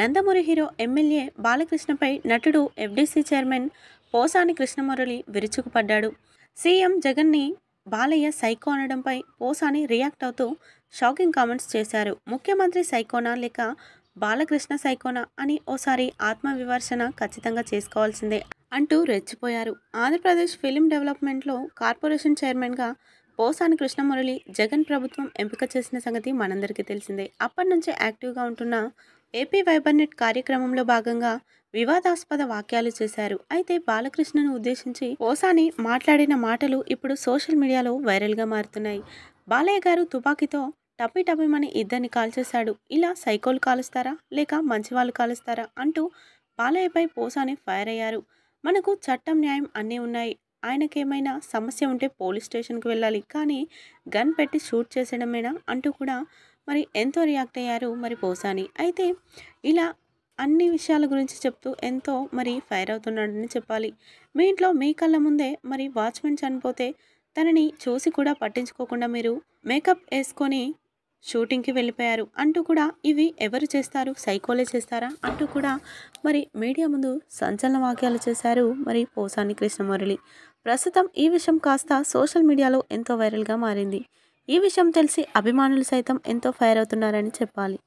Nandamuri hero MLA బాలకృష్ణపై నటుడు FDC chairman Posani Krishnamurali విరుచుకుపడ్డాడు సీఎం జగన్ని బాలయ్య సైకో అనడంపై పోసాని రియాక్ట్ అవుతూ షాకింగ్ కామెంట్స్ చేశారు ముఖ్యమంత్రి సైకోనా లేక బాలకృష్ణ సైకోనా అని ఓసారి ఆత్మవివర్శన ఖచ్చితంగా చేసుకోవాల్సిందే అంటూ రెచ్చిపోయారు ఆంధ్రప్రదేశ్ ఫిలిం డెవలప్మెంట్లో కార్పొరేషన్ చైర్మన్గా పోసాని కృష్ణమురళి జగన్ ప్రభుత్వం ఎంపిక చేసిన సంగతి మనందరికీ తెలిసిందే అప్పటి నుంచే యాక్టివ్గా ఉంటున్న ఏపీ వైబర్నెట్ కార్యక్రమంలో భాగంగా వివాదాస్పద వాక్యాలు చేశారు అయితే బాలకృష్ణను ఉద్దేశించి ఓసాని మాట్లాడిన మాటలు ఇప్పుడు సోషల్ మీడియాలో వైరల్గా మారుతున్నాయి బాలయ్య గారు తుపాకీతో టపి టపిమని ఇద్దరిని కాల్చేశాడు ఇలా సైకోలు కాలుస్తారా లేక మంచివాళ్ళు కాలుస్తారా అంటూ బాలయ్యపై పోసాని ఫైర్ అయ్యారు మనకు చట్టం న్యాయం అన్నీ ఉన్నాయి ఆయనకేమైనా సమస్య ఉంటే పోలీస్ స్టేషన్కి వెళ్ళాలి కానీ గన్ పెట్టి షూట్ చేసేయడమేనా అంటూ కూడా మరి ఎంతో రియాక్ట్ అయ్యారు మరి పోసాని అయితే ఇలా అన్ని విషయాల గురించి చెప్తూ ఎంతో మరి ఫైర్ అవుతున్నాడని చెప్పాలి మీ ఇంట్లో మీ కళ్ళ ముందే మరి వాచ్మెన్ చనిపోతే తనని చూసి కూడా పట్టించుకోకుండా మీరు మేకప్ వేసుకొని షూటింగ్కి వెళ్ళిపోయారు అంటూ కూడా ఇవి ఎవరు చేస్తారు సైకోలే చేస్తారా అంటూ కూడా మరి మీడియా ముందు సంచలన వాక్యాలు చేశారు మరి పోసాని కృష్ణమురళి ప్రస్తుతం ఈ విషయం కాస్త సోషల్ మీడియాలో ఎంతో వైరల్గా మారింది ఈ విషయం తెలిసి అభిమానులు సైతం ఎంతో ఫైర్ అవుతున్నారని చెప్పాలి